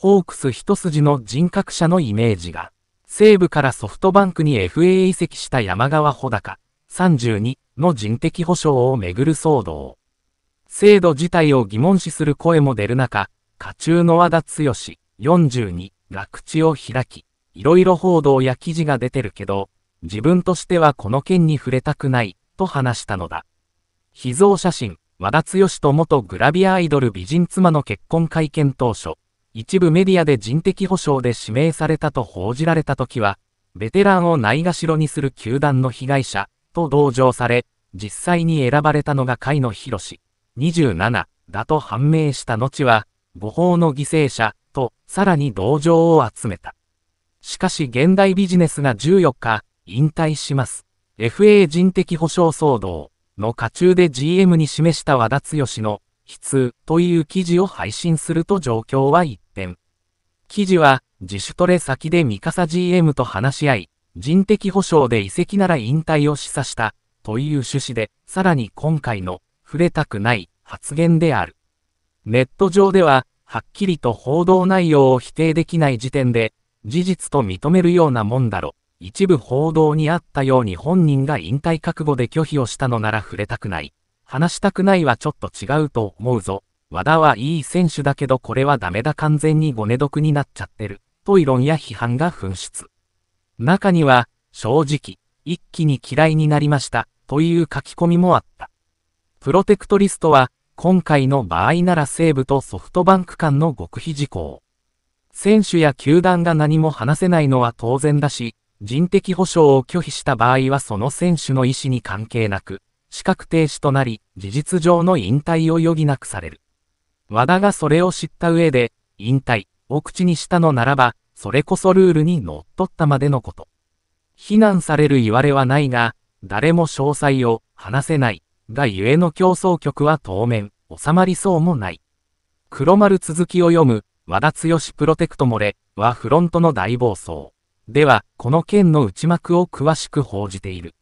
ホークス一筋の人格者のイメージが、西部からソフトバンクに FA 移籍した山川穂高、32の人的保障をめぐる騒動。制度自体を疑問視する声も出る中、家中の和田剛、42が口を開き、いろいろ報道や記事が出てるけど、自分としてはこの件に触れたくない、と話したのだ。秘蔵写真、和田剛と元グラビアアイドル美人妻の結婚会見当初、一部メディアで人的保障で指名されたと報じられた時は、ベテランをないがしろにする球団の被害者、と同情され、実際に選ばれたのが甲斐野博士、27だと判明した後は、誤報の犠牲者、と、さらに同情を集めた。しかし現代ビジネスが14日、引退します。FA 人的保障騒動の下中で GM に示した和田剛の、悲痛という記事を配信すると状況は一記事は、自主トレ先でミカサ GM と話し合い、人的保障で移籍なら引退を示唆した、という趣旨で、さらに今回の、触れたくない発言である。ネット上では、はっきりと報道内容を否定できない時点で、事実と認めるようなもんだろ。一部報道にあったように本人が引退覚悟で拒否をしたのなら触れたくない。話したくないはちょっと違うと思うぞ。和田はいい選手だけどこれはダメだ完全にごね毒になっちゃってる、と異論や批判が噴出。中には、正直、一気に嫌いになりました、という書き込みもあった。プロテクトリストは、今回の場合なら西武とソフトバンク間の極秘事項。選手や球団が何も話せないのは当然だし、人的保障を拒否した場合はその選手の意思に関係なく、資格停止となり、事実上の引退を余儀なくされる。和田がそれを知った上で、引退を口にしたのならば、それこそルールにのっとったまでのこと。非難される言われはないが、誰も詳細を話せないがゆえの競争局は当面収まりそうもない。黒丸続きを読む和田剛プロテクト漏れはフロントの大暴走。では、この件の内幕を詳しく報じている。